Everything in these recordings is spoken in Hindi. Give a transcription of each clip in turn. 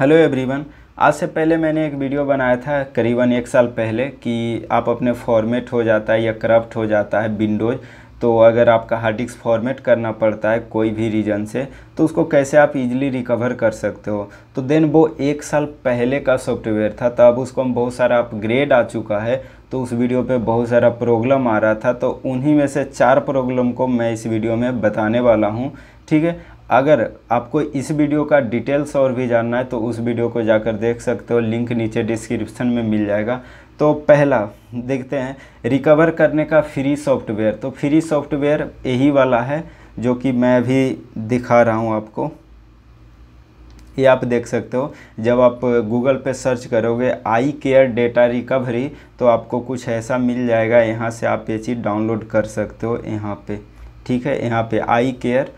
हेलो एवरीवन आज से पहले मैंने एक वीडियो बनाया था करीबन एक साल पहले कि आप अपने फॉर्मेट हो जाता है या करप्ट हो जाता है विंडोज़ तो अगर आपका हार्ड डिस्क फॉर्मेट करना पड़ता है कोई भी रीजन से तो उसको कैसे आप इजीली रिकवर कर सकते हो तो देन वो एक साल पहले का सॉफ्टवेयर था तब उसको हम बहुत सारा अपग्रेड आ चुका है तो उस वीडियो पे बहुत सारा प्रॉब्लम आ रहा था तो उन्हीं में से चार प्रॉब्लम को मैं इस वीडियो में बताने वाला हूँ ठीक है अगर आपको इस वीडियो का डिटेल्स और भी जानना है तो उस वीडियो को जाकर देख सकते हो लिंक नीचे डिस्क्रिप्शन में मिल जाएगा तो पहला देखते हैं रिकवर करने का फ्री सॉफ्टवेयर तो फ्री सॉफ्टवेयर यही वाला है जो कि मैं भी दिखा रहा हूँ आपको ये आप देख सकते हो जब आप गूगल पे सर्च करोगे आई केयर डेटा रिकवरी तो आपको कुछ ऐसा मिल जाएगा यहाँ से आप ये चीज़ डाउनलोड कर सकते हो यहाँ पे ठीक है यहाँ पे आई केयर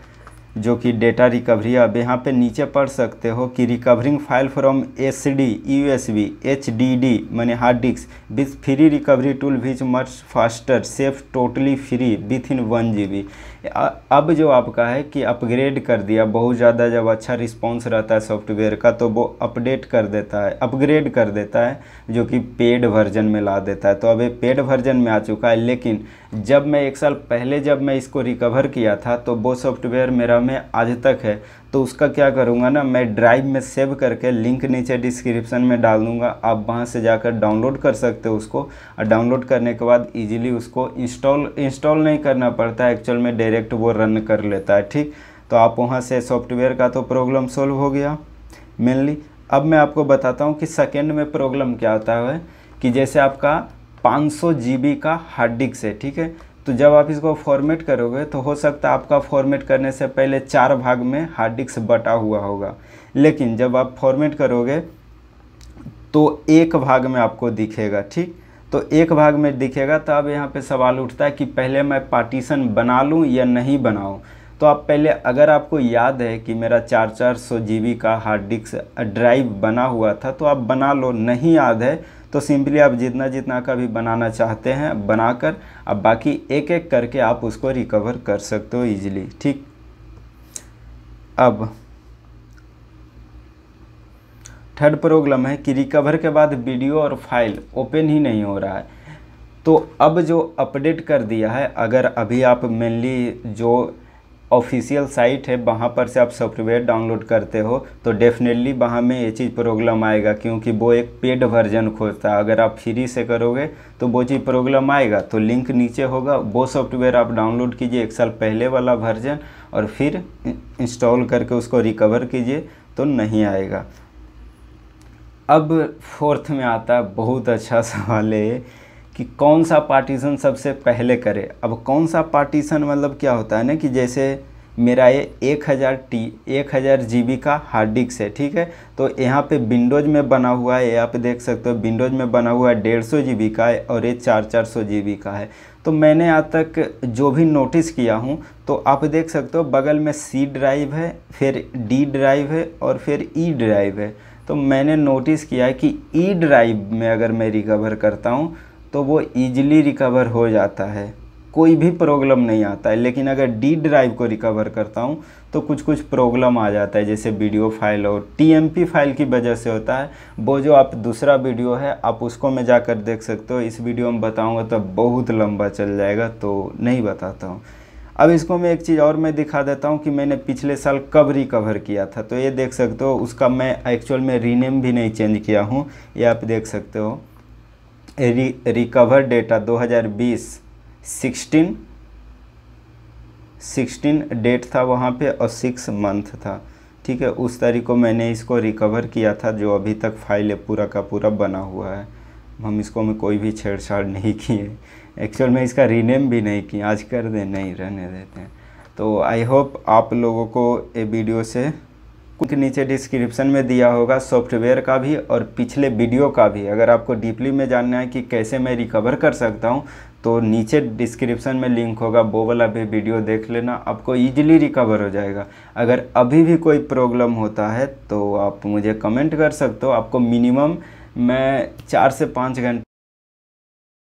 जो कि डेटा रिकवरी अब यहाँ पे नीचे पढ़ सकते हो कि recovering file from S D U S B H D D मैंने hard disk with free recovery tool which much faster safe totally free within one G B अब जो आपका है कि अपग्रेड कर दिया बहुत ज़्यादा जब अच्छा रिस्पॉन्स रहता है सॉफ्टवेयर का तो वो अपडेट कर देता है अपग्रेड कर देता है जो कि पेड वर्जन में ला देता है तो अब ये पेड वर्जन में आ चुका है लेकिन जब मैं एक साल पहले जब मैं इसको रिकवर किया था तो वो सॉफ्टवेयर मेरा में आज तक है तो उसका क्या करूँगा ना मैं ड्राइव में सेव करके लिंक नीचे डिस्क्रिप्शन में डाल दूँगा आप वहाँ से जाकर डाउनलोड कर सकते हो उसको और डाउनलोड करने के बाद इजीली उसको इंस्टॉल इंस्टॉल नहीं करना पड़ता एक्चुअल में डायरेक्ट वो रन कर लेता है ठीक तो आप वहाँ से सॉफ्टवेयर का तो प्रॉब्लम सॉल्व हो गया मेनली अब मैं आपको बताता हूँ कि सेकेंड में प्रॉब्लम क्या होता है कि जैसे आपका पाँच सौ का हार्ड डिस्क है ठीक है तो जब आप इसको फॉर्मेट करोगे तो हो सकता है आपका फॉर्मेट करने से पहले चार भाग में हार्ड डिस्क बटा हुआ होगा लेकिन जब आप फॉर्मेट करोगे तो एक भाग में आपको दिखेगा ठीक तो एक भाग में दिखेगा तो अब यहाँ पे सवाल उठता है कि पहले मैं पार्टीशन बना लूँ या नहीं बनाऊँ तो आप पहले अगर आपको याद है कि मेरा चार चार सौ जी का हार्ड डिस्क ड्राइव बना हुआ था तो आप बना लो नहीं याद है तो सिंपली आप जितना जितना का भी बनाना चाहते हैं बनाकर अब बाकी एक एक करके आप उसको रिकवर कर सकते हो ईजिली ठीक अब थर्ड प्रॉब्लम है कि रिकवर के बाद वीडियो और फाइल ओपन ही नहीं हो रहा है तो अब जो अपडेट कर दिया है अगर अभी आप मेनली जो ऑफिशियल साइट है वहाँ पर से आप सॉफ्टवेयर डाउनलोड करते हो तो डेफिनेटली वहाँ में ये चीज़ प्रॉब्लम आएगा क्योंकि वो एक पेड वर्जन खोजता है अगर आप फ्री से करोगे तो वो चीज़ प्रॉब्लम आएगा तो लिंक नीचे होगा वो सॉफ्टवेयर आप डाउनलोड कीजिए एक साल पहले वाला वर्जन और फिर इंस्टॉल करके उसको रिकवर कीजिए तो नहीं आएगा अब फोर्थ में आता बहुत अच्छा सवाल है कि कौन सा पार्टीशन सबसे पहले करे अब कौन सा पार्टीशन मतलब क्या होता है ना कि जैसे मेरा ये एक हज़ार टी एक हज़ार जी का हार्ड डिस्क है ठीक है तो यहाँ पे विंडोज़ में बना हुआ है यहाँ पे देख सकते हो विंडोज़ में बना हुआ है डेढ़ सौ जी का है और ये चार चार सौ जी का है तो मैंने आज तक जो भी नोटिस किया हूँ तो आप देख सकते हो बगल में सी ड्राइव है फिर डी ड्राइव है और फिर ई e ड्राइव है तो मैंने नोटिस किया है कि ई e ड्राइव में अगर मैं रिकवर करता हूँ तो वो ईजिली रिकवर हो जाता है कोई भी प्रॉब्लम नहीं आता है लेकिन अगर डी ड्राइव को रिकवर करता हूँ तो कुछ कुछ प्रॉब्लम आ जाता है जैसे वीडियो फाइल और टीएमपी फाइल की वजह से होता है वो जो आप दूसरा वीडियो है आप उसको मैं जाकर देख सकते हो इस वीडियो में बताऊँगा तो बहुत लंबा चल जाएगा तो नहीं बताता हूँ अब इसको मैं एक चीज़ और मैं दिखा देता हूँ कि मैंने पिछले साल कब रिकवर किया था तो ये देख सकते हो उसका मैं एक्चुअल में रीनेम भी नहीं चेंज किया हूँ ये आप देख सकते हो रि, रिकवर डेटा 2020 16 16 डेट था वहाँ पे और सिक्स मंथ था ठीक है उस तारीख को मैंने इसको रिकवर किया था जो अभी तक फाइल पूरा का पूरा बना हुआ है हम इसको में कोई भी छेड़छाड़ नहीं किए एक्चुअल में इसका रीनेम भी नहीं किया आज कर दे नहीं रहने देते हैं तो आई होप आप लोगों को ये वीडियो से कुछ नीचे डिस्क्रिप्शन में दिया होगा सॉफ्टवेयर का भी और पिछले वीडियो का भी अगर आपको डीपली में जानना है कि कैसे मैं रिकवर कर सकता हूँ तो नीचे डिस्क्रिप्शन में लिंक होगा वो वाला भी वीडियो देख लेना आपको इजीली रिकवर हो जाएगा अगर अभी भी कोई प्रॉब्लम होता है तो आप मुझे कमेंट कर सकते हो आपको मिनिमम मैं चार से पाँच घंटे